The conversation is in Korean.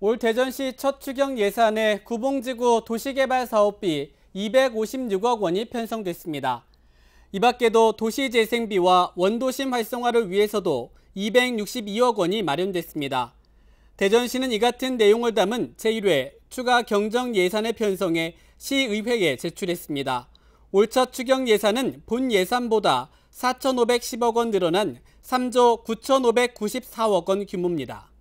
올 대전시 첫 추경 예산에 구봉지구 도시개발 사업비 256억 원이 편성됐습니다. 이 밖에도 도시재생비와 원도심 활성화를 위해서도 262억 원이 마련됐습니다. 대전시는 이 같은 내용을 담은 제1회 추가 경정 예산의 편성에 시의회에 제출했습니다. 올 첫 추경 예산은 본 예산보다 4,510억 원 늘어난 3조 9,594억 원 규모입니다.